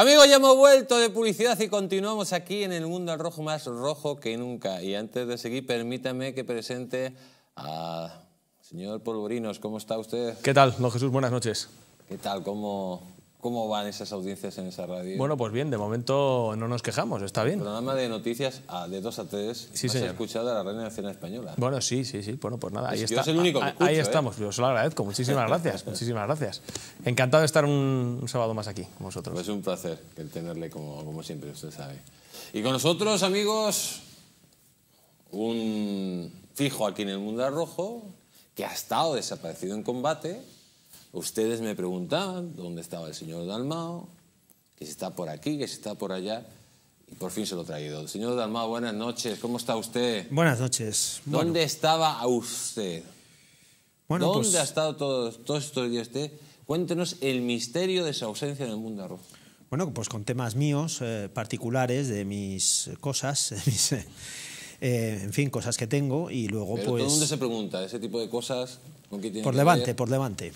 Amigos, ya hemos vuelto de publicidad y continuamos aquí en el mundo al rojo más rojo que nunca. Y antes de seguir, permítame que presente a señor Polvorinos. ¿Cómo está usted? ¿Qué tal, don Jesús? Buenas noches. ¿Qué tal? ¿Cómo, ¿Cómo van esas audiencias en esa radio? Bueno, pues bien, de momento no nos quejamos, está bien. El programa de noticias de 2 a 3 se ha escuchado a la Radio nacional Española. Bueno, sí, sí, sí, bueno, pues nada, ahí, estamos. el único ah, ah, ahí ¿eh? estamos, yo se lo agradezco, muchísimas gracias, muchísimas gracias. Encantado de estar un, sábado más aquí con vosotros. es pues un placer tenerle como, como siempre, usted sabe. Y con nosotros, amigos, un fijo aquí en el mundo rojo que ha estado desaparecido en combate Ustedes me preguntan dónde estaba el señor Dalmao, que si está por aquí, que si está por allá. Y por fin se lo he traído. Señor Dalmao, buenas noches. ¿Cómo está usted? Buenas noches. ¿Dónde estaba usted? Bueno, ¿Dónde pues- ha estado todos todo estos días usted? Cuéntenos el misterio de su ausencia en el mundo arroz. Bueno, pues con temas míos, eh, particulares, de mis cosas, eh, eh, en fin, cosas que tengo y luego pues... se pregunta, ese tipo de cosas... por levante, por levante.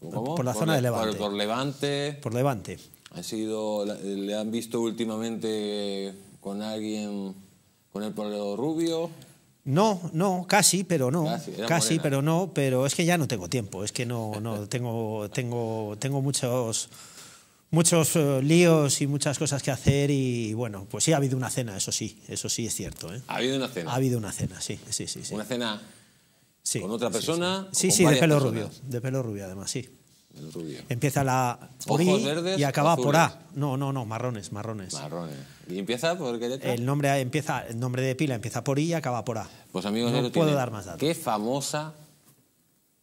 Por la zona de Levante. Por, Levante. Por Levante. Ha sido, le han visto últimamente con alguien, con el pelo rubio. No, no, casi, pero no. Casi, pero no, pero es que ya no tengo tiempo, es que no, no tengo, tengo, tengo muchos, muchos eh, líos y muchas cosas que hacer y bueno, pues sí ha habido una cena, eso sí, eso sí es cierto. ¿eh? Ha habido una cena. Ha habido una cena, sí, sí. sí. Una cena Sí, ¿Con otra persona? Sí, sí, de pelo rubio. De pelo rubio, además, sí. Empieza la por I y acaba por A. No, no, no, marrones, marrones. Marrones. ¿Y empieza por qué letra? El nombre, empieza, el nombre de pila empieza por I y acaba por A. Pues amigos, no puedo dar más datos. Qué famosa.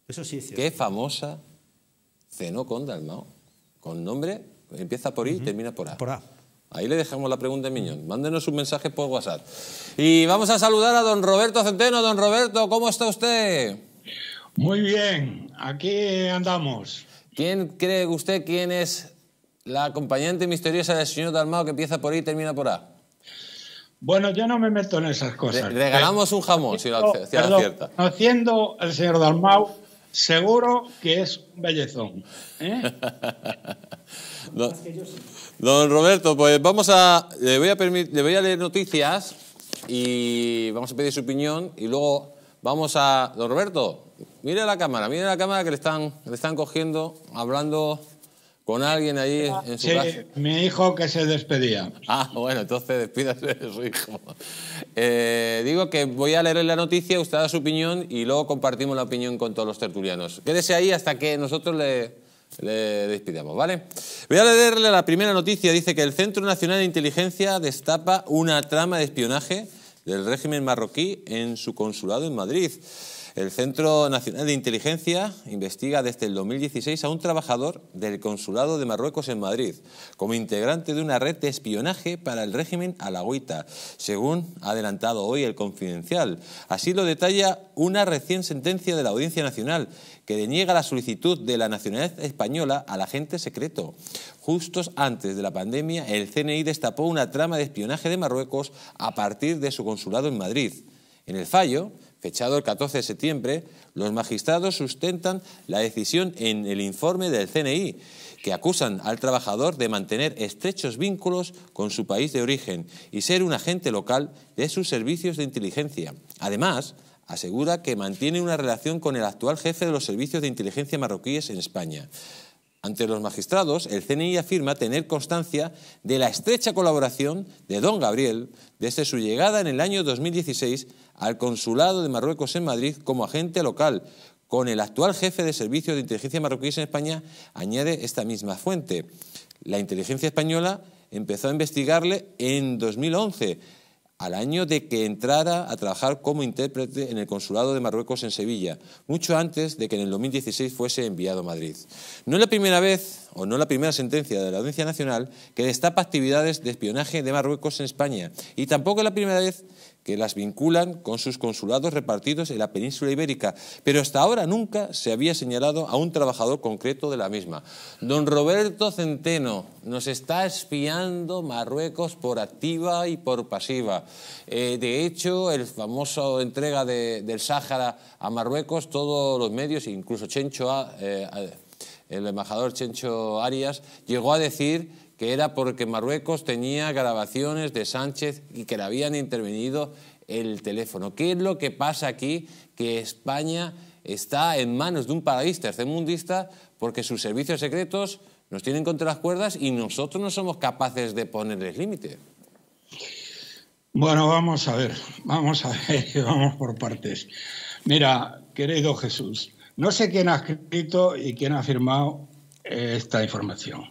Eso sí es cierto. Qué famosa cenó con Con nombre, empieza por I y termina por A. Por A. Ahí le dejamos la pregunta de Miñón. Mándenos un mensaje por WhatsApp. Y vamos a saludar a don Roberto Centeno. Don Roberto, ¿cómo está usted? Muy bien, aquí andamos. ¿Quién cree usted quién es la acompañante misteriosa del señor Dalmau que empieza por I y termina por A? Bueno, yo no me meto en esas cosas. regalamos un jamón, si lo, acierta. Haciendo al señor Dalmau, seguro que es un bellezón. ¿eh? no. Don Roberto, pues vamos a. Le voy a, le voy a leer noticias y vamos a pedir su opinión y luego vamos a. Don Roberto, mire la cámara, mire la cámara que le están, le están cogiendo, hablando con alguien ahí en su sí, mi hijo que se despedía. Ah, bueno, entonces despídase de su hijo. Eh, digo que voy a leer la noticia, usted da su opinión y luego compartimos la opinión con todos los tertulianos. Quédese ahí hasta que nosotros le le despidamos, ¿vale? Voy a leerle la primera noticia. Dice que el Centro Nacional de Inteligencia destapa una trama de espionaje del régimen marroquí en su consulado en Madrid. El Centro Nacional de Inteligencia investiga desde el 2016 a un trabajador del Consulado de Marruecos en Madrid como integrante de una red de espionaje para el régimen alagüita, según ha adelantado hoy el Confidencial. Así lo detalla una recién sentencia de la Audiencia Nacional que deniega la solicitud de la nacionalidad española al agente secreto. Justos antes de la pandemia, el CNI destapó una trama de espionaje de Marruecos a partir de su consulado en Madrid. En el fallo, fechado el 14 de septiembre, los magistrados sustentan la decisión en el informe del CNI, que acusan al trabajador de mantener estrechos vínculos con su país de origen y ser un agente local de sus servicios de inteligencia. Además, asegura que mantiene una relación con el actual jefe de los servicios de inteligencia marroquíes en España. Ante los magistrados, el CNI afirma tener constancia de la estrecha colaboración de don Gabriel desde su llegada en el año 2016 al Consulado de Marruecos en Madrid como agente local, con el actual jefe de servicios de inteligencia marroquíes en España, añade esta misma fuente. La inteligencia española empezó a investigarle en 2011 al año de que entrara a trabajar como intérprete en el Consulado de Marruecos en Sevilla, mucho antes de que en el 2016 fuese enviado a Madrid. No es la primera vez, o no la primera sentencia de la Audiencia Nacional, que destapa actividades de espionaje de Marruecos en España, y tampoco es la primera vez que las vinculan con sus consulados repartidos en la península ibérica, pero hasta ahora nunca se había señalado a un trabajador concreto de la misma. Don Roberto Centeno, nos está espiando Marruecos por activa y por pasiva. Eh, de hecho, el famoso entrega del Sáhara a Marruecos, todos los medios, incluso Chencho, eh, eh, el embajador Chencho Arias, llegó a decir que era porque Marruecos tenía grabaciones de Sánchez y que le habían intervenido el teléfono. ¿Qué es lo que pasa aquí? Que España está en manos de un paradista tercermundista porque sus servicios secretos nos tienen contra las cuerdas y nosotros no somos capaces de ponerles límite. Bueno, vamos a ver, vamos a ver, vamos por partes. Mira, querido Jesús, no sé quién ha escrito y quién ha firmado esta información.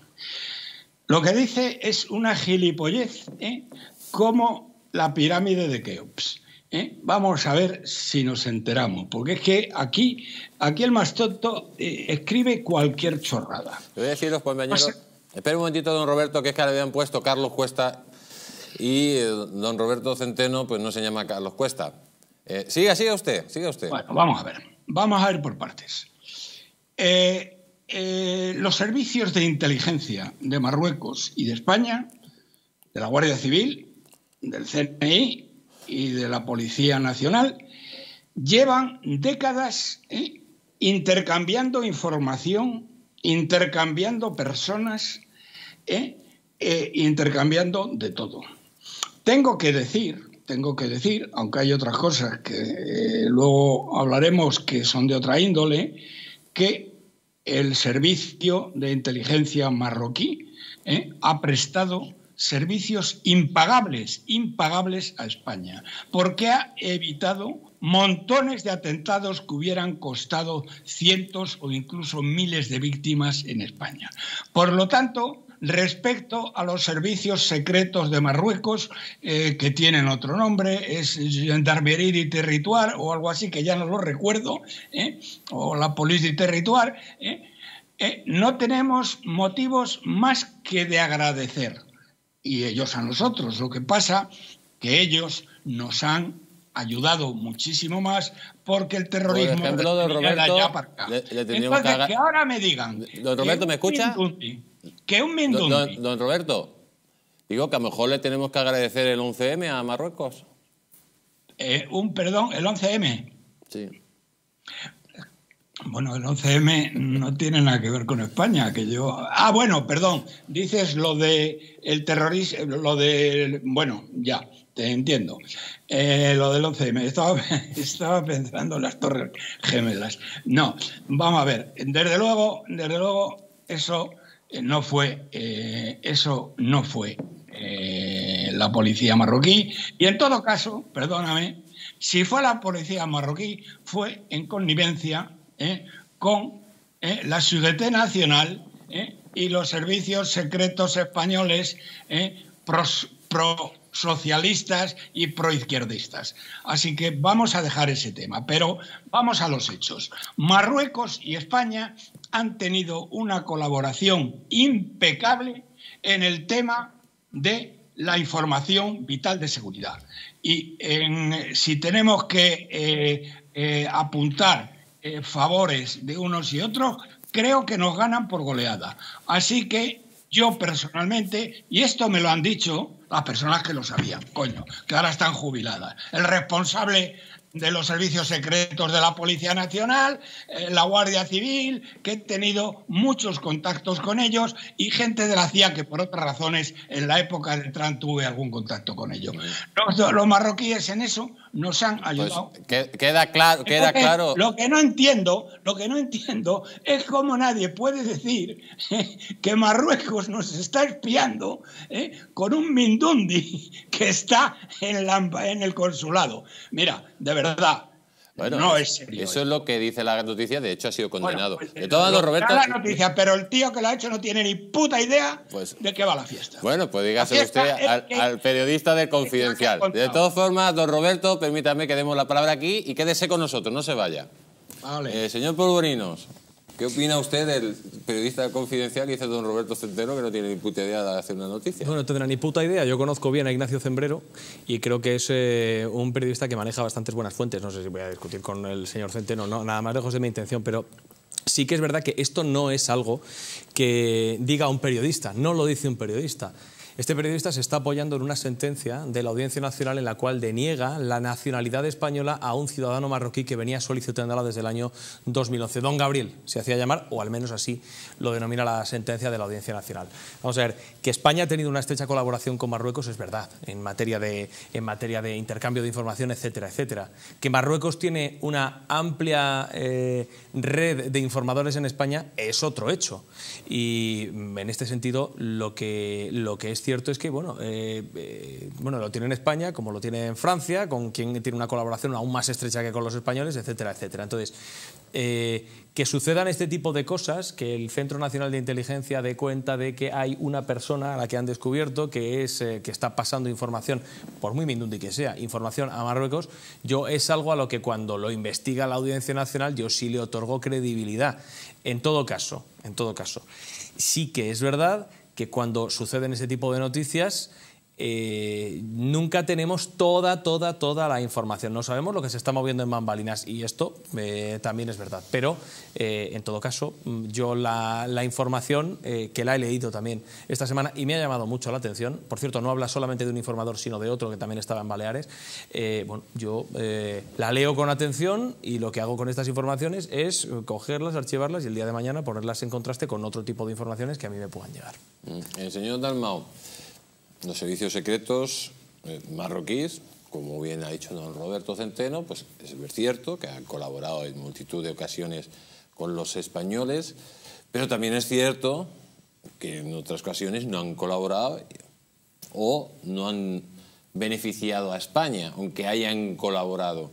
Lo que dice es una gilipollez, ¿eh? como la pirámide de Keops. ¿eh? Vamos a ver si nos enteramos, porque es que aquí, aquí el más eh, escribe cualquier chorrada. Te voy a decir los Espera un momentito, don Roberto, que es que le habían puesto Carlos Cuesta y don Roberto Centeno, pues no se llama Carlos Cuesta. siga, siga usted, siga usted. Bueno, vamos a ver. Vamos a ir por partes. Eh, eh, los servicios de inteligencia de Marruecos y de España, de la Guardia Civil, del CNI y de la Policía Nacional, llevan décadas ¿eh? intercambiando información, intercambiando personas, ¿eh? intercambiando de todo. Tengo que decir tengo que decir, aunque hay otras cosas que luego hablaremos que son de otra índole, que el servicio de inteligencia marroquí ¿eh? ha prestado servicios impagables, impagables a España, porque ha evitado montones de atentados que hubieran costado cientos o incluso miles de víctimas en España. Por lo tanto, respecto a los servicios secretos de Marruecos, eh, que tienen otro nombre, es Gendarmerie y o algo así, que ya no lo recuerdo, ¿eh? o la Policía y ¿eh? no tenemos motivos más que de agradecer, y ellos a nosotros. Lo que pasa que ellos nos han ayudado muchísimo más porque el terrorismo. Por de Roberto, le, que, que, ahora me digan. Don Roberto, ¿me escucha? ¿Qué un don, don, Roberto, digo que a lo mejor le tenemos que agradecer el 11M a Marruecos. Eh, un, perdón, el 11M. Sí. Bueno, el 11M no tiene nada que ver con España, que yo. Ah, bueno, perdón. Dices lo de el terrorismo, lo de bueno, ya te entiendo. Eh, lo del 11M. Estaba, estaba pensando en las torres gemelas. No, vamos a ver. Desde luego, desde luego, eso eh, no fue, eh, eso no fue eh, la policía marroquí. Y en todo caso, perdóname, si fue la policía marroquí, fue en connivencia con la Seguridad Nacional y los servicios secretos españoles prosocialistas pro socialistas y proizquierdistas. Así que vamos a dejar ese tema, pero vamos a los hechos. Marruecos y España han tenido una colaboración impecable en el tema de la información vital de seguridad. Y si tenemos que eh, eh, apuntar eh, favores de unos y otros, creo que nos ganan por goleada. Así que yo personalmente, y esto me lo han dicho las personas que lo sabían, coño, que ahora están jubiladas, el responsable de los servicios secretos de la Policía Nacional, eh, la Guardia Civil, que he tenido muchos contactos con ellos y gente de la CIA que por otras razones en la época de Trump tuve algún contacto con ellos. Los, marroquíes en eso nos han pues ayudado. queda, claro. Lo que no entiendo, lo que no entiendo es cómo nadie puede decir que Marruecos nos está espiando ¿eh? con un mindundi que está en el consulado. Mira, de verdad verdad. Bueno, no Eso es lo que dice la noticia, de hecho ha sido condenado. Pues, de todas don Roberto. pero el tío que lo ha hecho no tiene ni puta idea pues, de qué va la fiesta. Bueno, pues dígaselo usted al, periodista de Confidencial. De todas formas, don Roberto, permítame que demos la palabra aquí y quédese con nosotros, no se vaya. Vale. Eh, señor Polvorinos. ¿Qué opina usted del periodista confidencial que dice don Roberto Centeno que no tiene ni puta idea de hacer una noticia? No, no tendrá ni puta idea. Yo conozco bien a Ignacio Cembrero y creo que es eh, un periodista que maneja bastantes buenas fuentes. No sé si voy a discutir con el señor Centeno, no, nada más lejos de mi intención, pero sí que es verdad que esto no es algo que diga un periodista, no lo dice un periodista. Este periodista se está apoyando en una sentencia de la Audiencia Nacional en la cual deniega la nacionalidad española a un ciudadano marroquí que venía solicitándola desde el año 2011. Don Gabriel se hacía llamar, o al menos así lo denomina la sentencia de la Audiencia Nacional. Vamos a ver, que España ha tenido una estrecha colaboración con Marruecos es verdad, en materia de, en materia de intercambio de información, etcétera, etcétera. Que Marruecos tiene una amplia eh, red de informadores en España es otro hecho. Y mm, en este sentido, lo que, lo que es cierto es que, bueno, eh, eh, bueno, lo tiene en España, como lo tiene en Francia, con quien tiene una colaboración aún más estrecha que con los españoles, etcétera, etcétera. Entonces, eh, que sucedan este tipo de cosas, que el Centro Nacional de Inteligencia dé cuenta de que hay una persona a la que han descubierto que, es, que está pasando información, por muy minundi que sea, información a Marruecos, yo es algo a lo que cuando lo investiga la Audiencia Nacional yo sí le otorgo credibilidad. En todo caso, en todo caso, sí que es verdad que cuando suceden ese tipo de noticias eh, nunca tenemos toda, toda, toda la información. No sabemos lo que se está moviendo en bambalinas y esto eh, también es verdad. Pero, eh, en todo caso, mm, yo la, información que la he leído también esta semana y me ha llamado mucho la atención, por cierto, no habla solamente de un informador, sino de otro que también estaba en Baleares, bueno, yo la leo con atención y lo que hago con estas informaciones es cogerlas, archivarlas y el día de mañana ponerlas en contraste con otro tipo de informaciones que a mí me puedan llegar. Mm, el señor Dalmao los servicios secretos eh, marroquíes, como bien ha dicho don Roberto Centeno, pues es cierto que han colaborado en multitud de ocasiones con los españoles, pero también es cierto que en otras ocasiones no han colaborado o no han beneficiado a España, aunque hayan colaborado.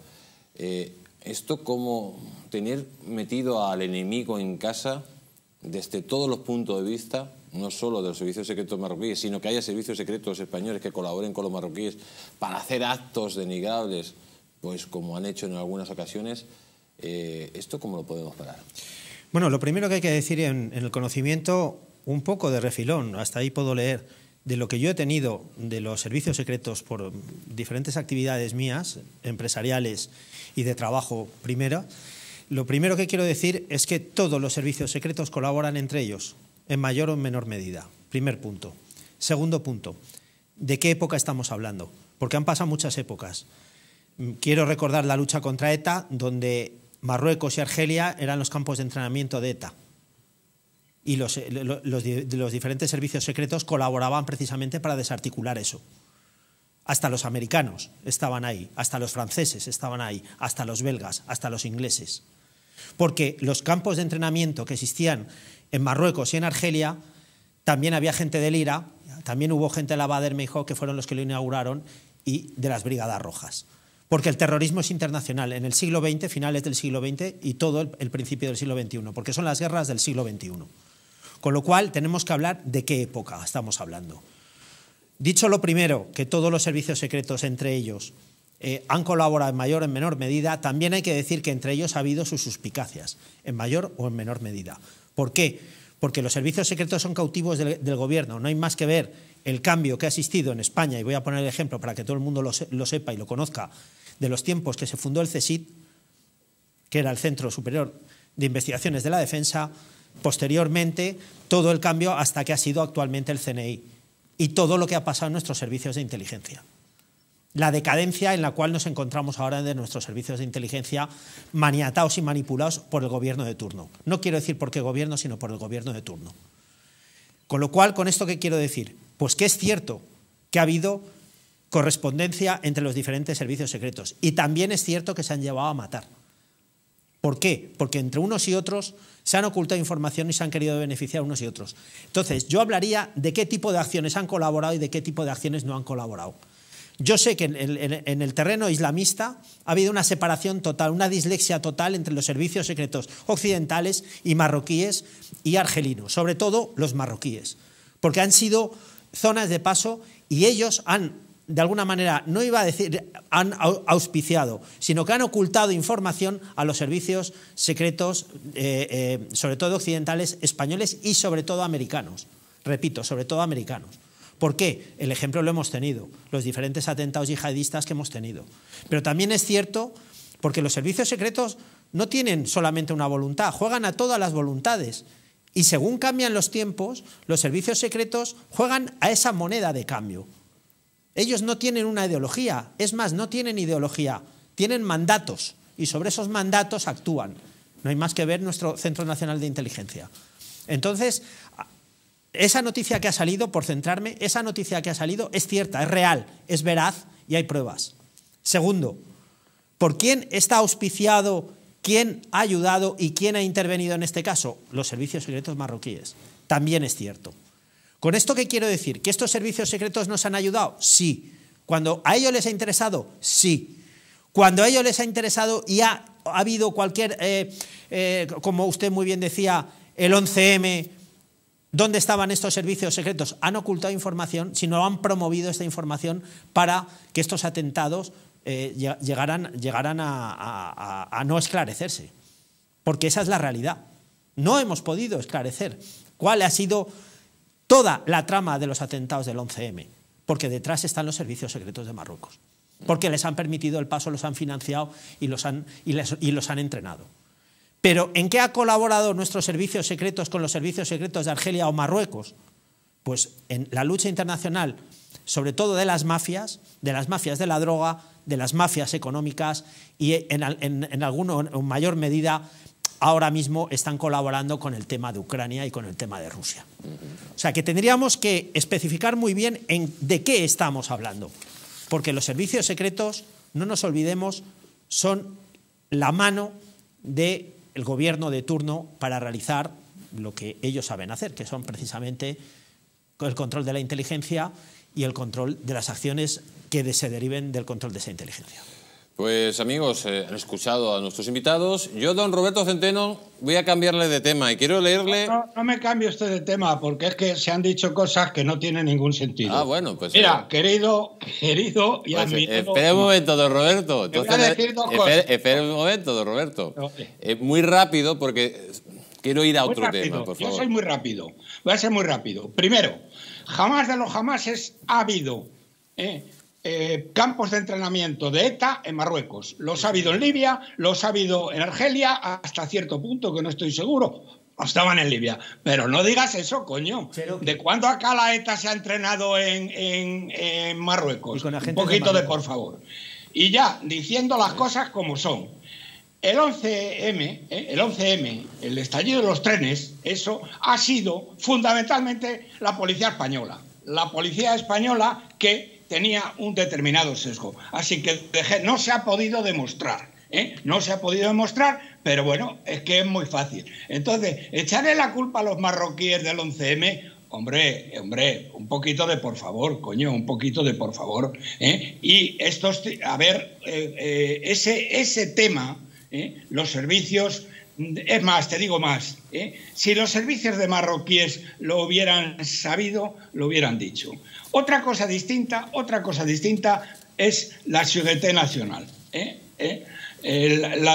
Eh, esto como tener metido al enemigo en casa desde todos los puntos de vista no solo de los servicios secretos marroquíes, sino que haya servicios secretos españoles que colaboren con los marroquíes para hacer actos denigrables, pues como han hecho en algunas ocasiones, eh, ¿esto cómo lo podemos parar? Bueno, lo primero que hay que decir en, en el conocimiento, un poco de refilón, hasta ahí puedo leer, de lo que yo he tenido de los servicios secretos por diferentes actividades mías, empresariales y de trabajo primera, lo primero que quiero decir es que todos los servicios secretos colaboran entre ellos en mayor o menor medida. Primer punto. Segundo punto, ¿de qué época estamos hablando? Porque han pasado muchas épocas. Mm, quiero recordar la lucha contra ETA, donde Marruecos y Argelia eran los campos de entrenamiento de ETA. Y los, eh, los diferentes servicios secretos colaboraban precisamente para desarticular eso. Hasta los americanos estaban ahí, hasta los franceses estaban ahí, hasta los belgas, hasta los ingleses. Porque los campos de entrenamiento que existían en Marruecos y en Argelia también había gente del IRA, también hubo gente de la Bader que fueron los que lo inauguraron y de las Brigadas Rojas. Porque el terrorismo es internacional en el siglo XX, finales del siglo XX y todo el, principio del siglo XXI, porque son las guerras del siglo XXI. Con lo cual tenemos que hablar de qué época estamos hablando. Dicho lo primero, que todos los servicios secretos entre ellos eh, han colaborado en mayor o en menor medida, también hay que decir que entre ellos ha habido sus suspicacias, en mayor o en menor medida. ¿Por qué? Porque los servicios secretos son cautivos del, gobierno. No hay más que ver el cambio que ha existido en España, y voy a poner el ejemplo para que todo el mundo lo, sepa y lo conozca, de los tiempos que se fundó el CSID, que era el Centro Superior de Investigaciones de la Defensa, posteriormente todo el cambio hasta que ha sido actualmente el CNI y todo lo que ha pasado en nuestros servicios de inteligencia la decadencia en la cual nos encontramos ahora de nuestros servicios de inteligencia maniatados y manipulados por el gobierno de turno. No quiero decir por qué gobierno, sino por el gobierno de turno. Con lo cual, ¿con esto qué quiero decir? Pues que es cierto que ha habido correspondencia entre los diferentes servicios secretos y también es cierto que se han llevado a matar. ¿Por qué? Porque entre unos y otros se han ocultado información y se han querido beneficiar unos y otros. Entonces, yo hablaría de qué tipo de acciones han colaborado y de qué tipo de acciones no han colaborado. Yo sé que en el, terreno islamista ha habido una separación total, una dislexia total entre los servicios secretos occidentales y marroquíes y argelinos, sobre todo los marroquíes, porque han sido zonas de paso y ellos han, de alguna manera, no iba a decir han auspiciado, sino que han ocultado información a los servicios secretos, eh, eh, sobre todo occidentales, españoles y sobre todo americanos. Repito, sobre todo americanos. ¿Por qué? El ejemplo lo hemos tenido, los diferentes atentados yihadistas que hemos tenido. Pero también es cierto, porque los servicios secretos no tienen solamente una voluntad, juegan a todas las voluntades. Y según cambian los tiempos, los servicios secretos juegan a esa moneda de cambio. Ellos no tienen una ideología, es más, no tienen ideología, tienen mandatos y sobre esos mandatos actúan. No hay más que ver nuestro Centro Nacional de Inteligencia. Entonces, esa noticia que ha salido, por centrarme, esa noticia que ha salido es cierta, es real, es veraz y hay pruebas. Segundo, ¿por quién está auspiciado, quién ha ayudado y quién ha intervenido en este caso? Los servicios secretos marroquíes. También es cierto. ¿Con esto qué quiero decir? ¿Que estos servicios secretos nos han ayudado? Sí. ¿Cuando a ellos les ha interesado? Sí. Cuando a ellos les ha interesado y ha, habido cualquier, eh, eh, como usted muy bien decía, el 11M, ¿Dónde estaban estos servicios secretos? Han ocultado información, sino han promovido esta información para que estos atentados eh, llegaran, a, no esclarecerse. Porque esa es la realidad. No hemos podido esclarecer cuál ha sido toda la trama de los atentados del 11M, porque detrás están los servicios secretos de Marruecos, porque les han permitido el paso, los han financiado y los y los han entrenado. Pero ¿en qué ha colaborado nuestros servicios secretos con los servicios secretos de Argelia o Marruecos? Pues en la lucha internacional, sobre todo de las mafias, de las mafias de la droga, de las mafias económicas y en, alguna mayor medida ahora mismo están colaborando con el tema de Ucrania y con el tema de Rusia. O sea que tendríamos que especificar muy bien de qué estamos hablando, porque los servicios secretos, no nos olvidemos, son la mano de el gobierno de turno para realizar lo que ellos saben hacer, que son precisamente el control de la inteligencia y el control de las acciones que se deriven del control de esa inteligencia. Pues amigos, eh, han escuchado a nuestros invitados. Yo, don Roberto Centeno, voy a cambiarle de tema y quiero leerle... No, me cambie usted de tema, porque es que se han dicho cosas que no tienen ningún sentido. Ah, bueno, pues... Mira, eh, querido, querido y pues, eh, Espera un momento, don Roberto. espera, un momento, don Roberto. muy rápido, porque quiero ir a otro tema, por favor. Yo soy muy rápido. Voy a ser muy rápido. Primero, jamás de lo jamás es habido... Eh, campos de entrenamiento de ETA en Marruecos. Los ha habido en Libia, los ha habido en Argelia, hasta cierto punto que no estoy seguro. estaban en Libia. Pero no digas eso, coño. ¿De cuándo acá la ETA se ha entrenado en, Marruecos? Un poquito de, por favor. Y ya, diciendo las cosas como son. El 11M, eh, el 11M, el estallido de los trenes, eso ha sido fundamentalmente la policía española. La policía española que tenía un determinado sesgo. Así que no se ha podido demostrar. ¿eh? No se ha podido demostrar, pero bueno, es que es muy fácil. Entonces, echarle la culpa a los marroquíes del 11M, hombre, hombre, un poquito de por favor, coño, un poquito de por favor. ¿eh? Y estos, a ver, eh, ese, ese tema, los servicios es más, te digo más. ¿eh? Si los servicios de marroquíes lo hubieran sabido, lo hubieran dicho. Otra cosa distinta, otra cosa distinta es la Ciudadanía Nacional. ¿eh? ¿Eh? La,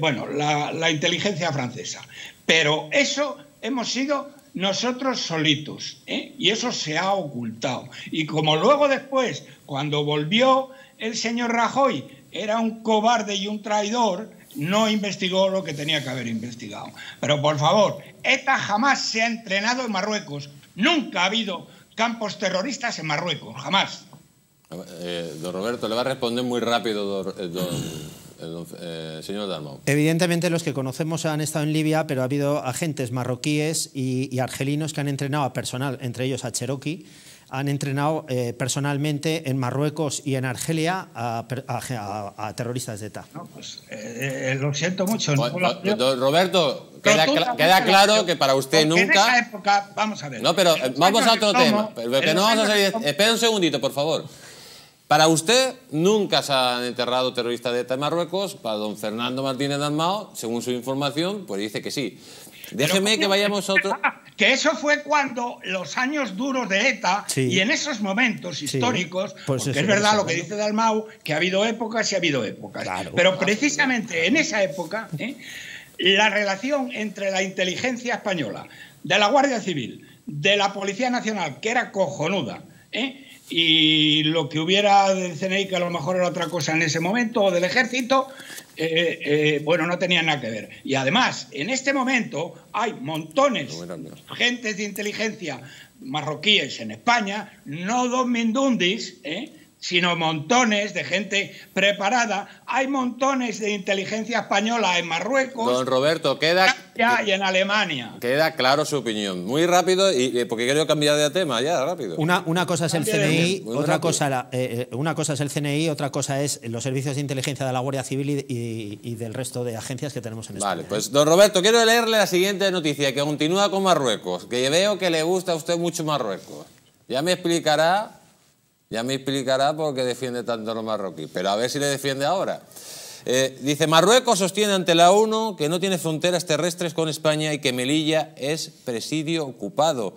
bueno, la, inteligencia francesa. Pero eso hemos sido nosotros solitos. Y eso se ha ocultado. Y como luego después, cuando volvió el señor Rajoy, era un cobarde y un traidor, no investigó lo que tenía que haber investigado. Pero por favor, ETA jamás se ha entrenado en Marruecos. Nunca ha habido campos terroristas en Marruecos, jamás. Eh, don Roberto, le va a responder muy rápido, eh, el eh, señor Dalmau. Evidentemente los que conocemos han estado en Libia, pero ha habido agentes marroquíes y, y argelinos que han entrenado a personal, entre ellos a Cherokee, han entrenado eh, personalmente en Marruecos y en Argelia a, terroristas de ETA. No, pues eh, eh, lo siento mucho. Roberto, queda, claro que para usted nunca... En esa época, vamos a ver... No, pero vamos a otro tema. Espera un segundito, por favor. Para usted, nunca se han enterrado terroristas de ETA en Marruecos. Para don Fernando Martínez Dalmao, según su información, pues dice que sí. Déjeme que vayamos a otro... que eso fue cuando los años duros de ETA y en esos momentos históricos, pues porque es verdad lo que dice Dalmau, que ha habido épocas y ha habido épocas, pero precisamente en esa época ¿eh? la relación entre la inteligencia española, de la Guardia Civil, de la Policía Nacional, que era cojonuda, ¿eh? y lo que hubiera del CNI, que a lo mejor era otra cosa en ese momento, o del ejército, eh, eh, eh, bueno, no tenía nada que ver. Y además, en este momento hay montones de agentes de inteligencia marroquíes en España, no dos mindundis, ¿eh? sino montones de gente preparada. Hay montones de inteligencia española en Marruecos. Don Roberto, queda. Y en Alemania. Queda claro su opinión. Muy rápido, y, eh, porque quiero cambiar de tema ya, rápido. Una, una cosa es el CNI, otra cosa, eh, eh, una cosa es el CNI, otra cosa es los servicios de inteligencia de la Guardia Civil y, y, y del resto de agencias que tenemos en España. Vale, pues don Roberto, quiero leerle la siguiente noticia, que continúa con Marruecos, que veo que le gusta a usted mucho Marruecos. Ya me explicará ya me explicará por qué defiende tanto a los marroquíes, pero a ver si le defiende ahora. Eh, dice, Marruecos sostiene ante la ONU que no tiene fronteras terrestres con España y que Melilla es presidio ocupado.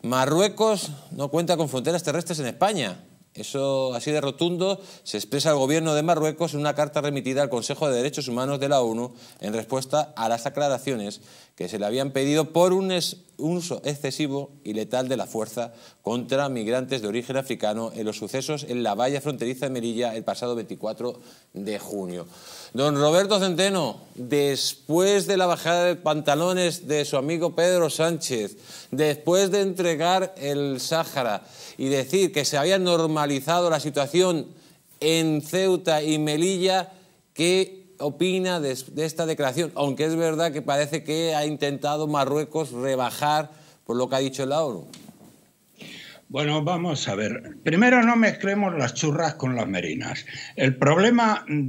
Marruecos no cuenta con fronteras terrestres en España. Eso así de rotundo se expresa el gobierno de Marruecos en una carta remitida al Consejo de Derechos Humanos de la ONU en respuesta a las aclaraciones que se le habían pedido por un, uso excesivo y letal de la fuerza contra migrantes de origen africano en los sucesos en la valla fronteriza de Melilla el pasado 24 de junio. Don Roberto Centeno, después de la bajada de pantalones de su amigo Pedro Sánchez, después de entregar el Sáhara y decir que se había normalizado la situación en Ceuta y Melilla, ¿qué opina de, esta declaración? Aunque es verdad que parece que ha intentado Marruecos rebajar por lo que ha dicho el ONU. Bueno, vamos a ver. Primero no mezclemos las churras con las merinas. El problema del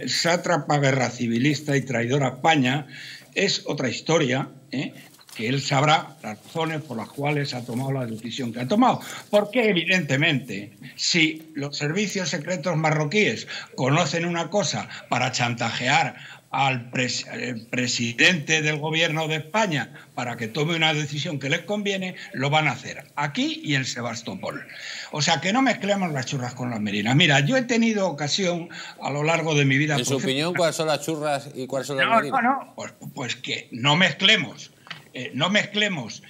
de sátrapa guerra civilista y traidor a España es otra historia, ¿eh? que él sabrá las razones por las cuales ha tomado la decisión que ha tomado. Porque evidentemente, si los servicios secretos marroquíes conocen una cosa para chantajear al eh, presidente del gobierno de España para que tome una decisión que les conviene, lo van a hacer aquí y en Sebastopol. O sea, que no mezclemos las churras con las merinas. Mira, yo he tenido ocasión a lo largo de mi vida... ¿En su opinión cuáles son las churras y cuáles son las merinas? Pues, pues que no mezclemos eh, no mezclemos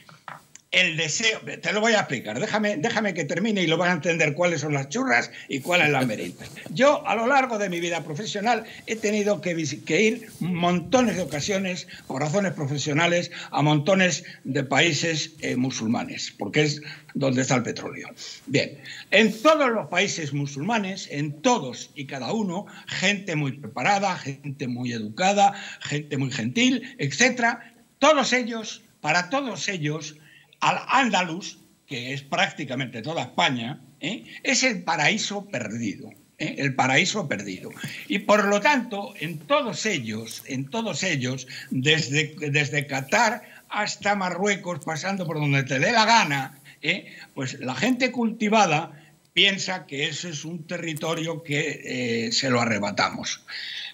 el deseo, te lo voy a explicar, déjame, déjame que termine y lo vas a entender cuáles son las churras y cuáles las meritas. Yo a lo largo de mi vida profesional he tenido que, ir montones de ocasiones, por razones profesionales, a montones de países eh, musulmanes, porque es donde está el petróleo. Bien, en todos los países musulmanes, en todos y cada uno, gente muy preparada, gente muy educada, gente muy gentil, etcétera, todos ellos, para todos ellos, al Andalus, que es prácticamente toda España, ¿eh? es el paraíso perdido. ¿eh? El paraíso perdido. Y por lo tanto, en todos ellos, en todos ellos, desde, desde Qatar hasta Marruecos, pasando por donde te dé la gana, ¿eh? pues la gente cultivada piensa que ese es un territorio que eh, se lo arrebatamos.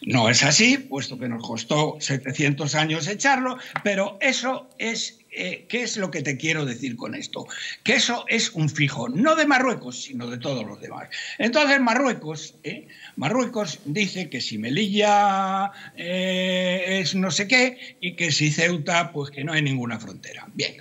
No es así, puesto que nos costó 700 años echarlo, pero eso es, eh, ¿qué es lo que te quiero decir con esto? Que eso es un fijo, no de Marruecos, sino de todos los demás. Entonces Marruecos, ¿eh? Marruecos dice que si Melilla es no sé qué y que si Ceuta, pues que no hay ninguna frontera. Bien,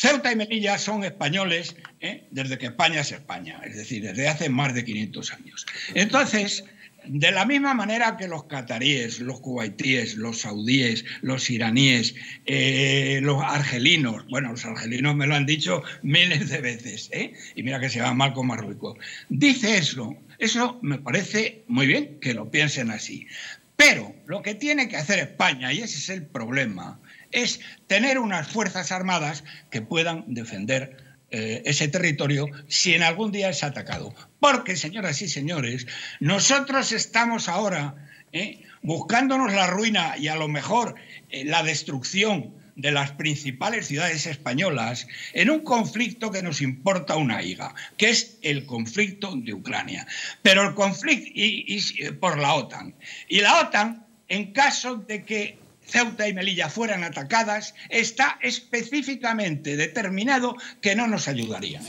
Ceuta y Melilla son españoles ¿eh? desde que España es España, es decir, desde hace más de 500 años. Entonces, de la misma manera que los cataríes, los kuwaitíes, los saudíes, los iraníes, eh, los argelinos, bueno, los argelinos me lo han dicho miles de veces, ¿eh? y mira que se va mal con Marruecos. Dice eso, eso me parece muy bien que lo piensen así. Pero lo que tiene que hacer España, y ese es el problema, es tener unas Fuerzas Armadas que puedan defender eh, ese territorio si en algún día es atacado. Porque, señoras y señores, nosotros estamos ahora ¿eh? buscándonos la ruina y a lo mejor eh, la destrucción de las principales ciudades españolas en un conflicto que nos importa una higa, que es el conflicto de Ucrania. Pero el conflicto es por la OTAN. Y la OTAN, en caso de que Ceuta y Melilla fueran atacadas, está específicamente determinado que no nos ayudaría.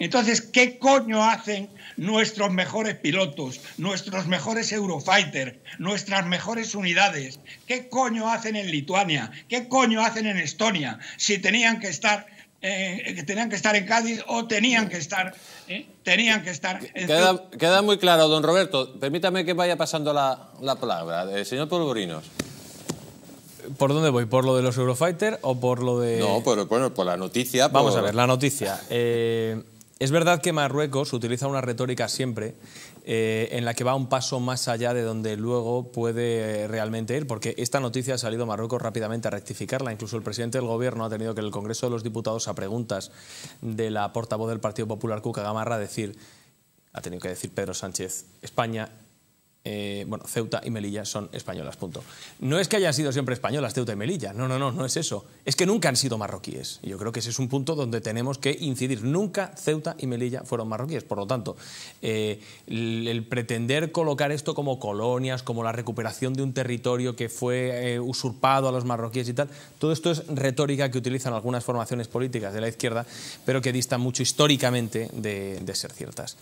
Entonces, ¿qué coño hacen nuestros mejores pilotos, nuestros mejores Eurofighter, nuestras mejores unidades? ¿Qué coño hacen en Lituania? ¿Qué coño hacen en Estonia? Si tenían que estar eh, que tenían que estar en Cádiz o tenían que estar, eh, tenían que estar. En queda, queda, muy claro, don Roberto. Permítame que vaya pasando la, palabra, eh, señor Polvorinos. ¿Por dónde voy? ¿Por lo de los Eurofighter o por lo de.? No, por, bueno, por la noticia. Vamos a ver, la noticia. Eh, es verdad que Marruecos utiliza una retórica siempre eh, en la que va un paso más allá de donde luego puede eh, realmente ir, porque esta noticia ha salido Marruecos rápidamente a rectificarla. Incluso el presidente del Gobierno ha tenido que en el Congreso de los Diputados, a preguntas de la portavoz del Partido Popular, Cuca Gamarra, decir, ha tenido que decir Pedro Sánchez, España eh, bueno, Ceuta y Melilla son españolas, punto. No es que hayan sido siempre españolas Ceuta y Melilla, no, no, no, no es eso. Es que nunca han sido marroquíes. Yo creo que ese es un punto donde tenemos que incidir. Nunca Ceuta y Melilla fueron marroquíes. Por lo tanto, eh, el, pretender colocar esto como colonias, como la recuperación de un territorio que fue eh, usurpado a los marroquíes y tal, todo esto es retórica que utilizan algunas formaciones políticas de la izquierda, pero que distan mucho históricamente de ser ciertas.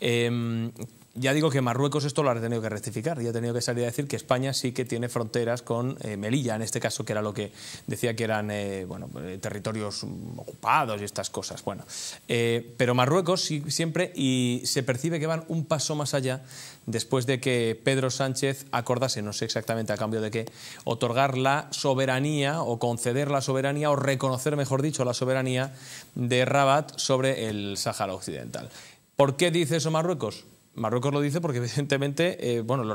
Em, ya digo que Marruecos esto lo ha tenido que rectificar y ha tenido que salir a decir que España sí que tiene fronteras con eh, Melilla, en este caso, que era lo que decía que eran eh, bueno, eh, territorios mm, ocupados y estas cosas. Bueno, pero Marruecos siempre y se percibe que van un paso más allá después de que Pedro Sánchez acordase, no sé exactamente a cambio de qué, otorgar la soberanía o conceder la soberanía o reconocer, mejor dicho, la soberanía de Rabat sobre el Sáhara Occidental. ¿Por qué dice eso Marruecos? Marruecos lo dice porque evidentemente, eh, bueno, lo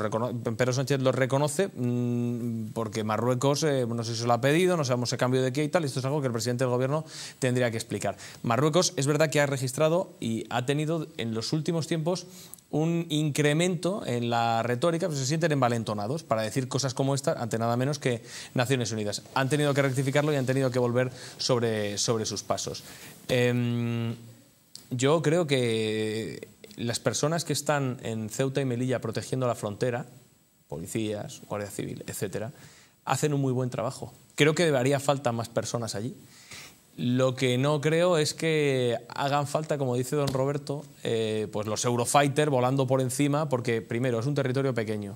Pedro Sánchez lo reconoce mm, porque Marruecos, eh, no sé si se lo ha pedido, no sabemos el cambio de qué y tal, esto es algo que el presidente del gobierno tendría que explicar. Marruecos es verdad que ha registrado y ha tenido en los últimos tiempos un incremento en la retórica, pero pues se sienten envalentonados para decir cosas como esta ante nada menos que Naciones Unidas. Han tenido que rectificarlo y han tenido que volver sobre, sobre sus pasos. Em, yo creo que las personas que están en Ceuta y Melilla protegiendo la frontera, policías, guardia civil, etcétera, hacen un muy buen trabajo. Creo que haría falta más personas allí. Lo que no creo es que hagan falta, como dice don Roberto, eh, pues los Eurofighter volando por encima, porque primero es un territorio pequeño.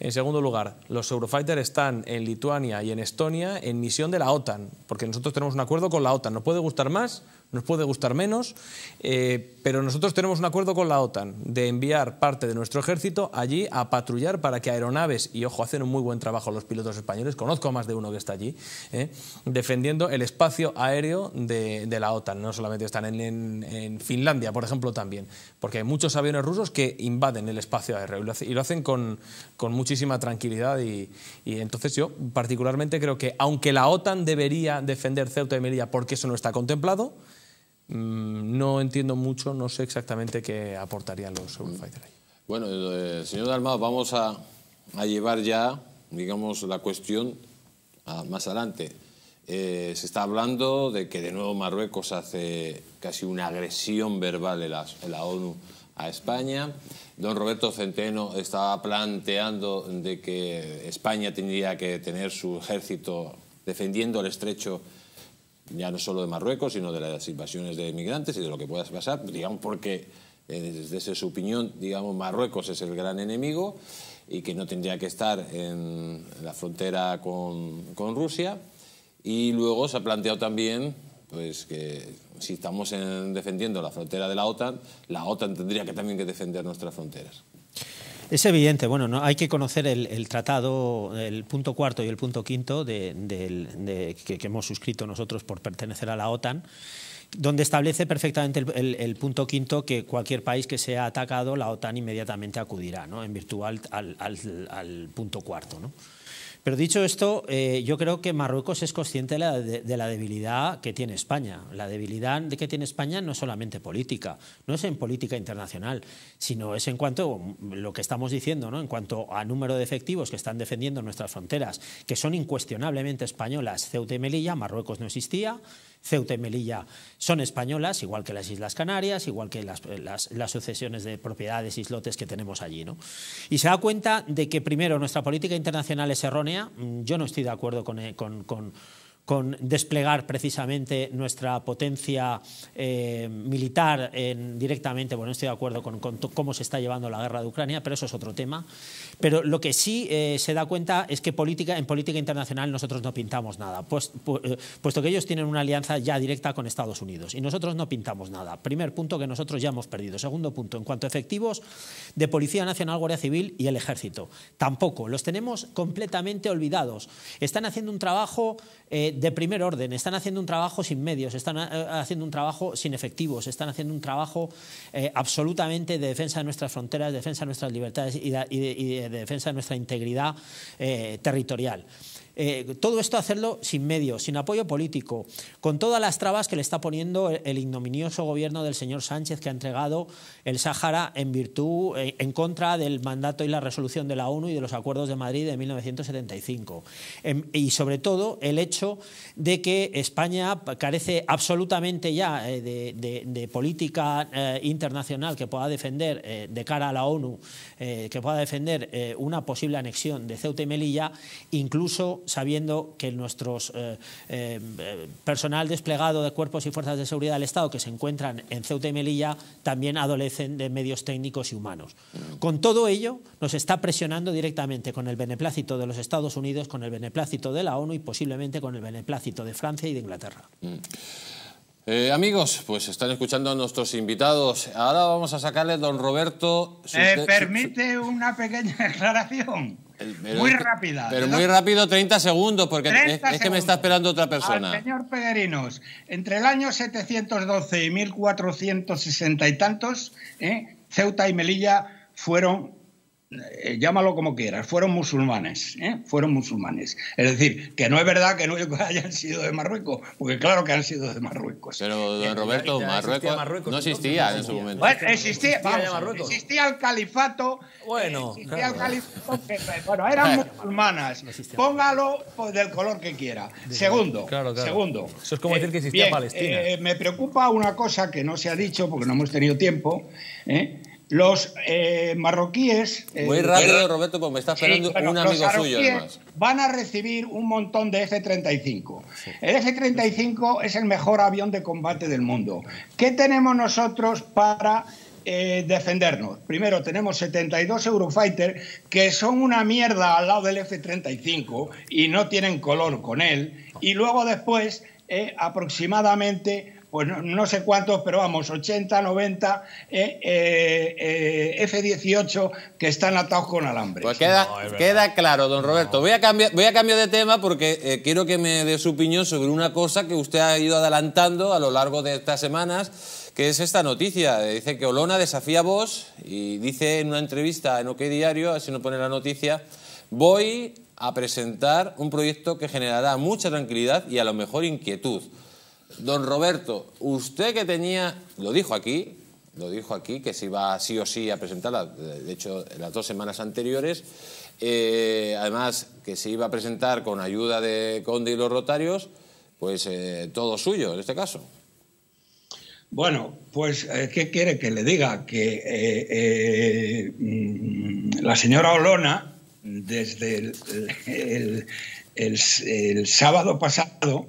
En segundo lugar, los Eurofighter están en Lituania y en Estonia en misión de la OTAN, porque nosotros tenemos un acuerdo con la OTAN. No puede gustar más nos puede gustar menos, eh, pero nosotros tenemos un acuerdo con la OTAN de enviar parte de nuestro ejército allí a patrullar para que aeronaves, y ojo, hacen un muy buen trabajo los pilotos españoles, conozco a más de uno que está allí, eh, defendiendo el espacio aéreo de, la OTAN. No solamente están en, Finlandia, por ejemplo, también, porque hay muchos aviones rusos que invaden el espacio aéreo y lo, hacen con, muchísima tranquilidad. Y, y entonces yo particularmente creo que, aunque la OTAN debería defender Ceuta y Melilla porque eso no está contemplado, Mm, no entiendo mucho, no sé exactamente qué aportarían los Eurofighter Bueno, eh, señor Dalmao, vamos a, llevar ya, digamos, la cuestión más adelante. Eh, se está hablando de que de nuevo Marruecos hace casi una agresión verbal en la, la ONU a España. Don Roberto Centeno estaba planteando de que España tendría que tener su ejército defendiendo el estrecho ya no solo de Marruecos, sino de las invasiones de migrantes y de lo que pueda pasar, digamos porque eh, desde su opinión, digamos, Marruecos es el gran enemigo y que no tendría que estar en la frontera con, Rusia. Y luego se ha planteado también pues, que si estamos en, defendiendo la frontera de la OTAN, la OTAN tendría que también que defender nuestras fronteras. Es evidente, bueno, no, hay que conocer el, tratado, el punto cuarto y el punto quinto que, hemos suscrito nosotros por pertenecer a la OTAN donde establece perfectamente el, punto quinto que cualquier país que sea atacado, la OTAN inmediatamente acudirá, ¿no? en virtud al, al punto cuarto. ¿no? Pero dicho esto, eh, yo creo que Marruecos es consciente de la, debilidad que tiene España. La debilidad de que tiene España no es solamente política, no es en política internacional, sino es en cuanto a mm, lo que estamos diciendo, ¿no? en cuanto a número de efectivos que están defendiendo nuestras fronteras, que son incuestionablemente españolas. Ceuta y Melilla, Marruecos no existía. Ceuta y Melilla son españolas, igual que las Islas Canarias, igual que las, sucesiones de propiedades islotes que tenemos allí. ¿no? Y se da cuenta de que, primero, nuestra política internacional es errónea. Mm, yo no estoy de acuerdo con eh, con desplegar precisamente nuestra potencia eh, militar en, directamente. Bueno, estoy de acuerdo con, cómo se está llevando la guerra de Ucrania, pero eso es otro tema. Pero lo que sí eh, se da cuenta es que política, en política internacional nosotros no pintamos nada, pues, eh, puesto que ellos tienen una alianza ya directa con Estados Unidos y nosotros no pintamos nada. Primer punto que nosotros ya hemos perdido. Segundo punto, en cuanto a efectivos de Policía Nacional, Guardia Civil y el Ejército, tampoco. Los tenemos completamente olvidados. Están haciendo un trabajo de primer orden. Están haciendo un trabajo sin medios, están eh, haciendo un trabajo sin efectivos, están haciendo un trabajo eh, absolutamente de defensa de nuestras fronteras, de defensa de nuestras libertades y de, defensa de nuestra integridad eh, territorial. Eh, todo esto hacerlo sin medios, sin apoyo político, con todas las trabas que le está poniendo el, ignominioso gobierno del señor Sánchez que ha entregado el Sáhara en virtud, eh, en contra del mandato y la resolución de la ONU y de los acuerdos de Madrid de 1975. Em, y sobre todo el hecho de que España carece absolutamente ya eh, de, de política internacional que pueda defender de cara a la ONU eh, que pueda defender eh, una posible anexión de Ceuta y Melilla, incluso sabiendo que nuestros eh, personal desplegado de cuerpos y fuerzas de seguridad del Estado que se encuentran en Ceuta y Melilla también adolecen de medios técnicos y humanos. Mm. Con todo ello, nos está presionando directamente con el beneplácito de los Estados Unidos, con el beneplácito de la ONU y posiblemente con el beneplácito de Francia y de Inglaterra. Mm. Eh, amigos, pues están escuchando a nuestros invitados. Ahora vamos a sacarle don Roberto. Se eh, permite una pequeña aclaración. muy rápida. Pero muy rápido, 30 segundos, porque es, que me está esperando otra persona. señor Peguerinos, entre el año 712 y 1460 y tantos, eh, Ceuta y Melilla fueron eh, llámalo como quieras, fueron musulmanes, ¿eh? fueron musulmanes. Es decir, que no es verdad que no hayan sido de Marruecos, porque claro que han sido de Marruecos. Pero, don Roberto, Marruecos, no existía en su momento. Bueno, existía, existía el califato, bueno, bueno, eran musulmanas, póngalo pues, del color que quiera. Segundo, segundo. Eso es como eh, decir que existía Palestina. me preocupa una cosa que no se ha dicho porque no hemos tenido tiempo, ¿eh? Los eh, marroquíes. Eh, Muy Roberto, porque me está esperando un amigo suyo, además. Van a recibir un montón de F-35. El F-35 es el mejor avión de combate del mundo. ¿Qué tenemos nosotros para eh, defendernos. Primero, tenemos 72 Eurofighter que son una mierda al lado del F-35 y no tienen color con él. Y luego después, aproximadamente pues no, sé cuántos, pero vamos, 80, 90 F-18 que están atados con alambre. Pues queda, claro, don Roberto. Voy, a cambiar, voy a cambiar de tema porque eh, quiero que me dé su opinión sobre una cosa que usted ha ido adelantando a lo largo de estas semanas que es esta noticia. Eh, dice que Olona desafía a Vos y dice en una entrevista en OK Diario, así no pone la noticia, voy a presentar un proyecto que generará mucha tranquilidad y a lo mejor inquietud. Don Roberto, usted que tenía, lo dijo aquí, lo dijo aquí, que se iba sí o sí a presentar, de hecho, las dos semanas anteriores, eh, además que se iba a presentar con ayuda de Conde y los Rotarios, pues eh, todo suyo en este caso. Bueno, pues, eh, ¿qué quiere que le diga? Que mm, la señora Olona, desde el sábado pasado,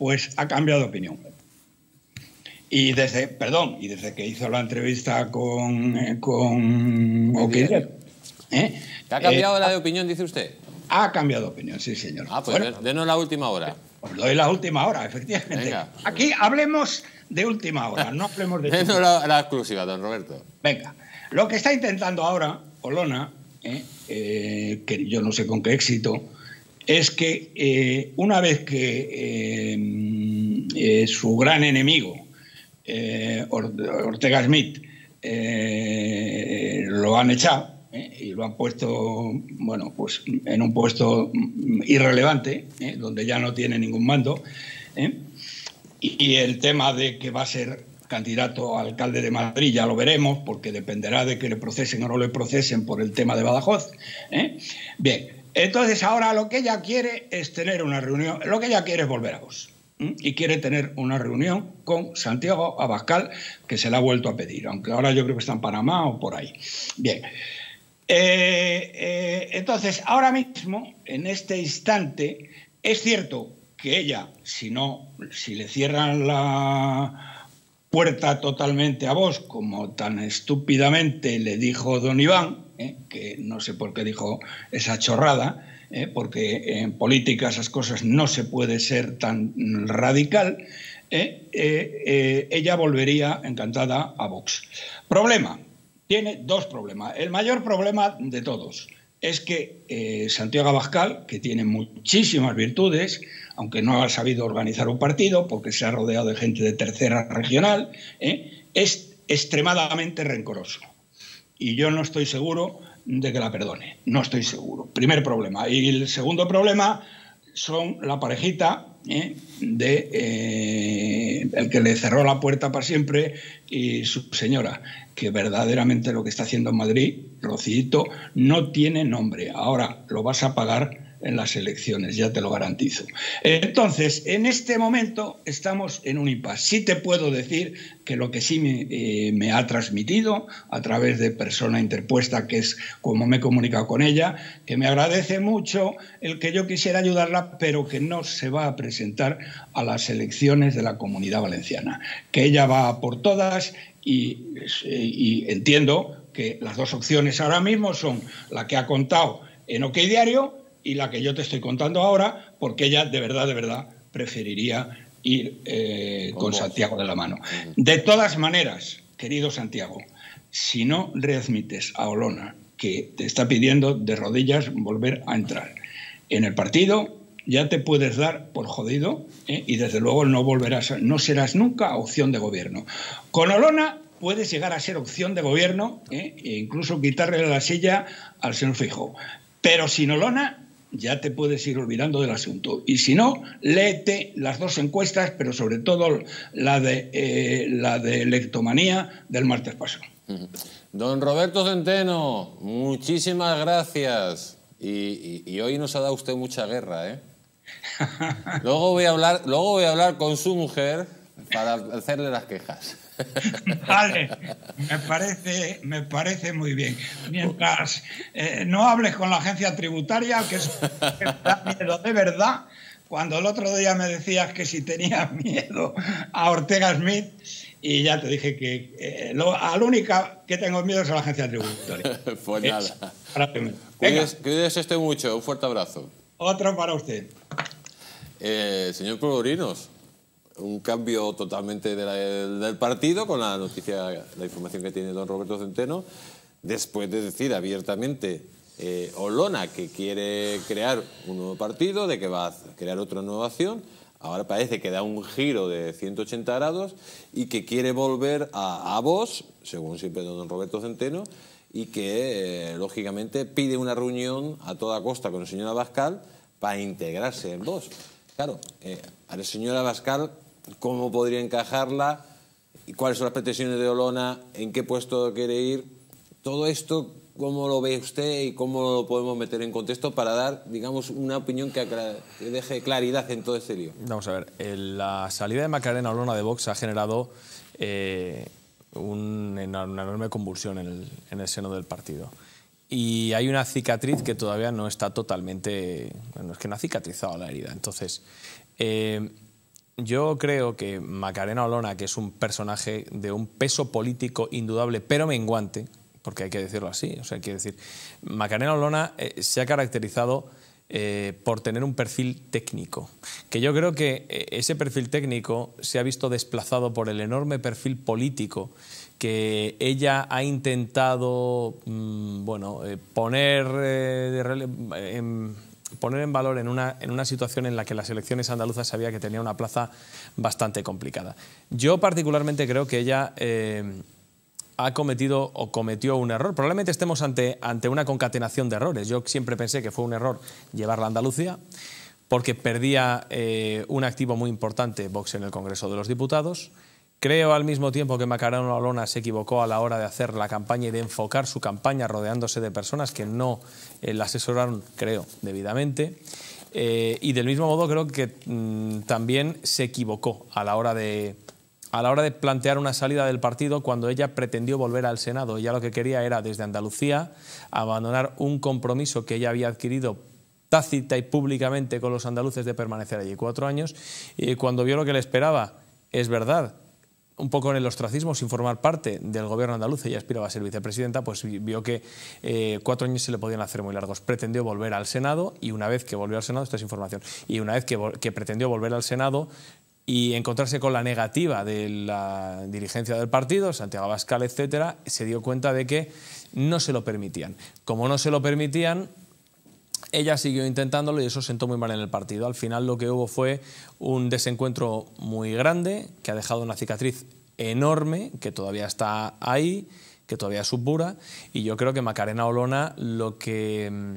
pues ha cambiado de opinión. Y desde, perdón, y desde que hizo la entrevista con, eh, con ¿eh? ¿Ha cambiado eh, la de opinión, dice usted? Ha cambiado de opinión, sí, señor. Ah, pues denos la última hora. Os doy la última hora, efectivamente. Aquí hablemos de última hora, no hablemos de... denos la, la, exclusiva, don Roberto. Venga, lo que está intentando ahora Olona, que yo no sé con qué éxito, es que eh, una vez que eh, eh, su gran enemigo, Ortega Smith, lo han echado y lo han puesto bueno, pues, en un puesto irrelevante, donde ya no tiene ningún mando, y el tema de que va a ser candidato a alcalde de Madrid, ya lo veremos, porque dependerá de que le procesen o no le procesen por el tema de Badajoz. Bien, entonces ahora lo que ella quiere es tener una reunión, lo que ella quiere es volver a vos. Y quiere tener una reunión con Santiago Abascal, que se la ha vuelto a pedir, aunque ahora yo creo que está en Panamá o por ahí. Bien. Eh, eh, entonces, ahora mismo, en este instante, es cierto que ella, si no, si le cierran la puerta totalmente a vos, como tan estúpidamente le dijo don Iván, ¿eh? que no sé por qué dijo esa chorrada, ¿eh? porque en política esas cosas no se puede ser tan radical, ¿eh? ella volvería encantada a Vox. Problema, tiene dos problemas. El mayor problema de todos es que Santiago Abascal, que tiene muchísimas virtudes, aunque no ha sabido organizar un partido porque se ha rodeado de gente de tercera regional, es extremadamente rencoroso y yo no estoy seguro de que la perdone. No estoy seguro. Primer problema. Y el segundo problema son la parejita ¿eh? de eh, el que le cerró la puerta para siempre y su señora, que verdaderamente lo que está haciendo en Madrid, Rocito, no tiene nombre. Ahora lo vas a pagar en las elecciones, ya te lo garantizo. Entonces, en este momento estamos en un impasse. Sí te puedo decir que lo que sí eh, me, ha transmitido a través de persona interpuesta, que es como me he comunicado con ella, que me agradece mucho el que yo quisiera ayudarla, pero que no se va a presentar a las elecciones de la comunidad valenciana, que ella va por todas y eh, entiendo que las dos opciones ahora mismo son la que ha contado en OK Diario, y la que yo te estoy contando ahora, porque ella de verdad, de verdad preferiría ir eh, con, Santiago de la mano. De todas maneras, querido Santiago, si no readmites a Olona, que te está pidiendo de rodillas volver a entrar en el partido, ya te puedes dar por jodido ¿eh? y desde luego no volverás, no serás nunca opción de gobierno. Con Olona puedes llegar a ser opción de gobierno ¿eh? e incluso quitarle la silla al señor Fijo. Pero sin Olona ya te puedes ir olvidando del asunto. Y si no, léete las dos encuestas, pero sobre todo la de, eh, la de del martes pasado. Don Roberto Centeno, muchísimas gracias. Y, hoy nos ha dado usted mucha guerra, ¿eh? luego, voy a hablar, luego voy a hablar con su mujer para hacerle las quejas. Vale, me parece, me parece muy bien. Mientras eh, no hables con la agencia tributaria, que es que miedo de verdad, cuando el otro día me decías que si tenías miedo a Ortega Smith, y ya te dije que eh, la única que tengo miedo es a la agencia tributaria. pues nada. Cuídese este mucho, un fuerte abrazo. Otro para usted. Eh, señor Polorinos un cambio totalmente del partido con la noticia, la información que tiene don Roberto Centeno, después de decir abiertamente eh, Olona que quiere crear un nuevo partido, de que va a crear otra nueva acción. Ahora parece que da un giro de 180 grados y que quiere volver a, vos según siempre don Roberto Centeno, y que, eh, lógicamente, pide una reunión a toda costa con el señor Abascal para integrarse en vos Claro, eh, al señor Abascal cómo podría encajarla, y cuáles son las pretensiones de Olona, en qué puesto quiere ir. Todo esto, ¿cómo lo ve usted y cómo lo podemos meter en contexto para dar, digamos, una opinión que, deje claridad en todo este lío? Vamos a ver, la salida de Macarena Olona de Vox ha generado eh, una, enorme convulsión en el, seno del partido y hay una cicatriz que todavía no está totalmente, bueno, es que no ha cicatrizado la herida. Entonces, eh, yo creo que Macarena Olona, que es un personaje de un peso político indudable, pero menguante, porque hay que decirlo así, o sea, hay decir, Macarena Olona eh, se ha caracterizado eh, por tener un perfil técnico, que yo creo que eh, ese perfil técnico se ha visto desplazado por el enorme perfil político que ella ha intentado, mm, bueno, poner en poner en valor en una, situación en la que las elecciones andaluzas sabía que tenía una plaza bastante complicada. Yo particularmente creo que ella... Eh, ha cometido o cometió un error. Probablemente estemos ante, una concatenación de errores. Yo siempre pensé que fue un error llevarla a Andalucía porque perdía eh, un activo muy importante, Vox, en el Congreso de los Diputados. Creo al mismo tiempo que Macarena Olona se equivocó a la hora de hacer la campaña y de enfocar su campaña rodeándose de personas que no eh, la asesoraron, creo, debidamente. Eh, y del mismo modo creo que mm, también se equivocó a la hora de a la hora de plantear una salida del partido cuando ella pretendió volver al Senado. Ella lo que quería era desde Andalucía abandonar un compromiso que ella había adquirido tácita y públicamente con los andaluces de permanecer allí cuatro años y cuando vio lo que le esperaba, es verdad, un poco en el ostracismo sin formar parte del gobierno andaluz, y aspiraba a ser vicepresidenta, pues vio que eh, cuatro años se le podían hacer muy largos. Pretendió volver al Senado y una vez que volvió al Senado, esta es información, y una vez que, que pretendió volver al Senado y encontrarse con la negativa de la dirigencia del partido, Santiago Abascal, etcétera, se dio cuenta de que no se lo permitían. Como no se lo permitían, ella siguió intentándolo y eso sentó muy mal en el partido. Al final lo que hubo fue un desencuentro muy grande que ha dejado una cicatriz enorme que todavía está ahí, que todavía supura y yo creo que Macarena Olona lo que mm,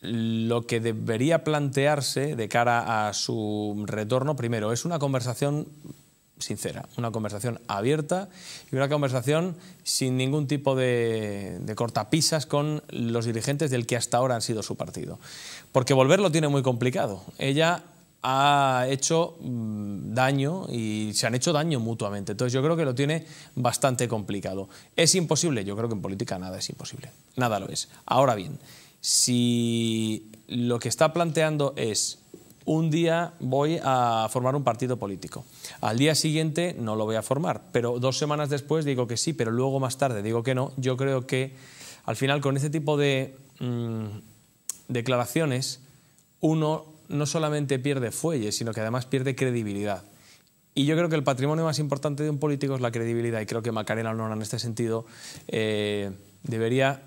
lo que debería plantearse de cara a su retorno primero es una conversación sincera, una conversación abierta y una conversación sin ningún tipo de, de, cortapisas con los dirigentes del que hasta ahora han sido su partido. Porque volver lo tiene muy complicado. Ella ha hecho mm, daño y se han hecho daño mutuamente. Entonces yo creo que lo tiene bastante complicado. ¿Es imposible? Yo creo que en política nada es imposible. Nada lo es. Ahora bien, si lo que está planteando es un día voy a formar un partido político, al día siguiente no lo voy a formar, pero dos semanas después digo que sí, pero luego más tarde digo que no, yo creo que al final con este tipo de mm, declaraciones uno no solamente pierde fuelle, sino que además pierde credibilidad. Y yo creo que el patrimonio más importante de un político es la credibilidad y creo que Macarena Lona en este sentido eh, debería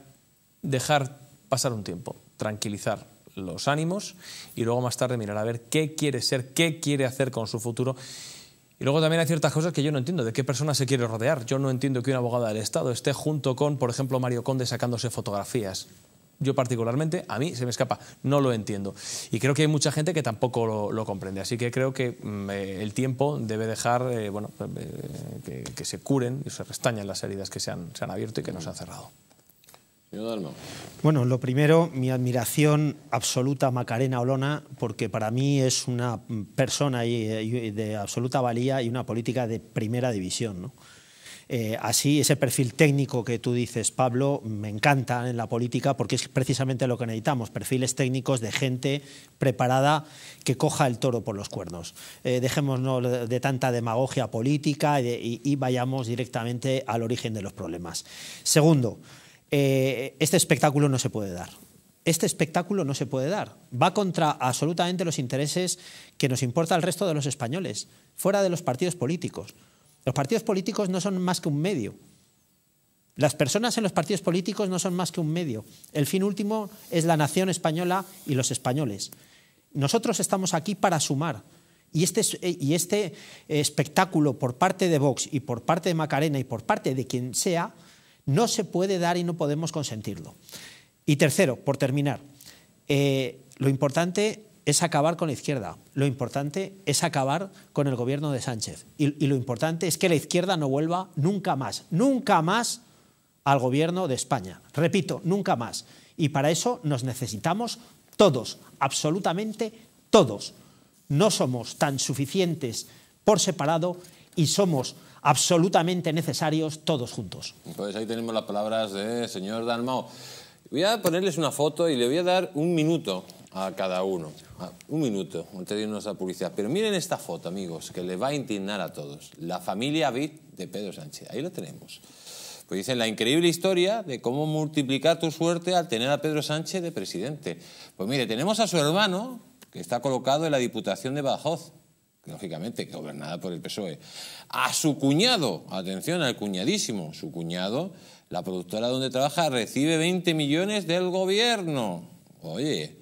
dejar pasar un tiempo, tranquilizar, los ánimos y luego más tarde mirar a ver qué quiere ser, qué quiere hacer con su futuro. Y luego también hay ciertas cosas que yo no entiendo, de qué persona se quiere rodear. Yo no entiendo que una abogada del Estado esté junto con, por ejemplo, Mario Conde sacándose fotografías. Yo particularmente, a mí se me escapa, no lo entiendo. Y creo que hay mucha gente que tampoco lo, comprende. Así que creo que mm, eh, el tiempo debe dejar eh, bueno, eh, que, se curen y se restañen las heridas que se han, se han abierto y que no se han cerrado. Bueno, lo primero, mi admiración absoluta a Macarena Olona, porque para mí es una persona de absoluta valía y una política de primera división. Eh, así, ese perfil técnico que tú dices, Pablo, me encanta en la política porque es precisamente lo que necesitamos, perfiles técnicos de gente preparada que coja el toro por los cuernos. Eh, dejémonos de tanta demagogia política y vayamos directamente al origen de los problemas. Segundo, eh, este espectáculo no se puede dar. Este espectáculo no se puede dar. Va contra absolutamente los intereses que nos importa al resto de los españoles, fuera de los partidos políticos. Los partidos políticos no son más que un medio. Las personas en los partidos políticos no son más que un medio. El fin último es la nación española y los españoles. Nosotros estamos aquí para sumar. Y este, eh, y este eh, espectáculo por parte de Vox y por parte de Macarena y por parte de quien sea, no se puede dar y no podemos consentirlo. Y tercero, por terminar, eh, lo importante es acabar con la izquierda, lo importante es acabar con el gobierno de Sánchez y lo importante es que la izquierda no vuelva nunca más, nunca más al gobierno de España. Repito, nunca más. Y para eso nos necesitamos todos, absolutamente todos. No somos tan suficientes por separado y somos absolutamente necesarios todos juntos. Pues ahí tenemos las palabras del señor Dalmao. Voy a ponerles una foto y le voy a dar un minuto a cada uno. Ah, un minuto, antes de irnos a publicidad. Pero miren esta foto, amigos, que le va a indignar a todos. La familia Bit de Pedro Sánchez. Ahí lo tenemos. Pues dicen la increíble historia de cómo multiplicar tu suerte al tener a Pedro Sánchez de presidente. Pues mire, tenemos a su hermano, que está colocado en la Diputación de Badajoz lógicamente gobernada por el PSOE, a su cuñado, atención al cuñadísimo, su cuñado, la productora donde trabaja recibe 20 millones del gobierno. Oye,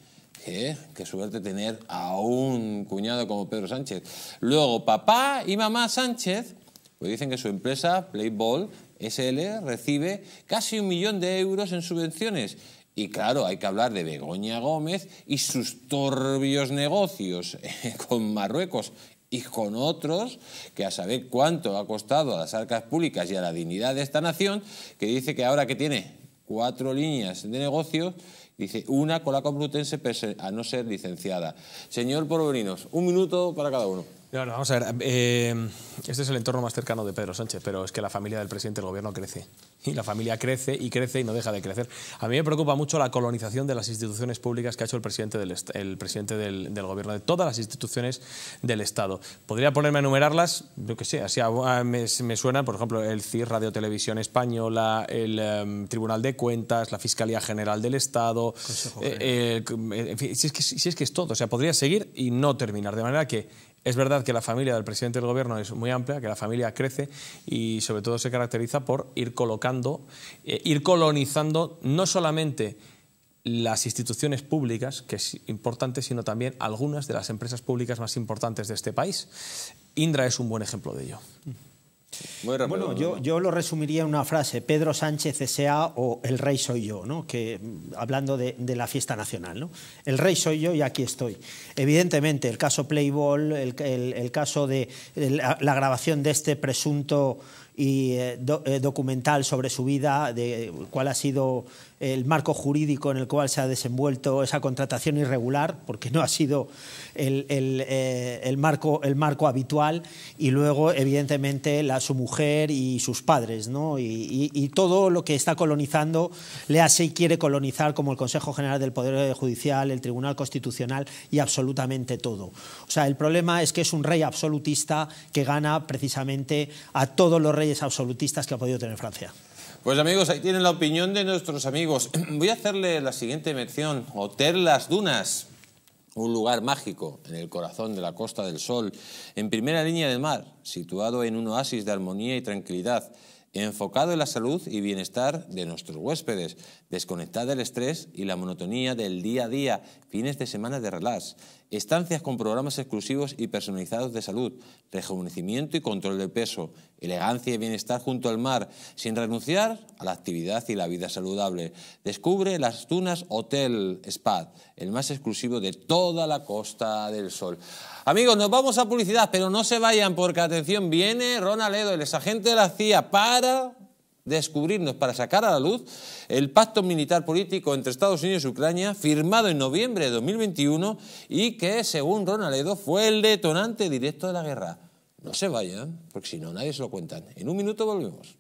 ¿qué? suerte tener a un cuñado como Pedro Sánchez. Luego, papá y mamá Sánchez, pues dicen que su empresa, Playball SL, recibe casi un millón de euros en subvenciones. Y claro, hay que hablar de Begoña Gómez y sus torbios negocios eh, con Marruecos y con otros, que a saber cuánto ha costado a las arcas públicas y a la dignidad de esta nación, que dice que ahora que tiene cuatro líneas de negocios, dice una con la Complutense a no ser licenciada. Señor Polvorinos, un minuto para cada uno. Bueno, vamos a ver. Eh, este es el entorno más cercano de Pedro Sánchez, pero es que la familia del presidente del gobierno crece. Y la familia crece y crece y no deja de crecer. A mí me preocupa mucho la colonización de las instituciones públicas que ha hecho el presidente del, presidente del, gobierno, de todas las instituciones del Estado. Podría ponerme a enumerarlas, yo que sé, así me, suenan, por ejemplo, el CIR, Radio Televisión Española, el em, Tribunal de Cuentas, la Fiscalía General del Estado. Eh, em, en fin, si, es que, si es que es todo, o sea, podría seguir y no terminar. De manera que es verdad que la familia del presidente del gobierno es muy amplia, que la familia crece y sobre todo se caracteriza por ir colocando, eh, ir colonizando no solamente las instituciones públicas, que es importante, sino también algunas de las empresas públicas más importantes de este país. Indra es un buen ejemplo de ello bueno, yo, yo, lo resumiría en una frase, Pedro Sánchez S.A. o El Rey Soy Yo, ¿no? que, hablando de, la fiesta nacional. ¿no? El Rey Soy Yo y aquí estoy. Evidentemente, el caso Playball, el, caso de la, grabación de este presunto y eh, eh, documental sobre su vida, de cuál ha sido el marco jurídico en el cual se ha desenvuelto esa contratación irregular, porque no ha sido el, eh, marco, habitual, y luego, evidentemente, la, su mujer y sus padres, ¿no? y, y, todo lo que está colonizando le hace y quiere colonizar, como el Consejo General del Poder Judicial, el Tribunal Constitucional y absolutamente todo. O sea, el problema es que es un rey absolutista que gana precisamente a todos los reyes absolutistas que ha podido tener Francia. Pues amigos, ahí tienen la opinión de nuestros amigos. Voy a hacerle la siguiente mención, Hotel Las Dunas. Un lugar mágico en el corazón de la Costa del Sol, en primera línea de mar, situado en un oasis de armonía y tranquilidad, enfocado en la salud y bienestar de nuestros huéspedes, desconectado del estrés y la monotonía del día a día fines de semana de relax, estancias con programas exclusivos y personalizados de salud, rejuvenecimiento y control del peso, elegancia y bienestar junto al mar, sin renunciar a la actividad y la vida saludable. Descubre las Tunas Hotel Spa, el más exclusivo de toda la Costa del Sol. Amigos, nos vamos a publicidad, pero no se vayan porque atención, viene Ronald el exagente de la CIA, para descubrirnos para sacar a la luz el pacto militar político entre Estados Unidos y Ucrania, firmado en noviembre de 2021 y que, según Ronaldo, fue el detonante directo de la guerra. No se vayan, porque si no nadie se lo cuentan. En un minuto volvemos.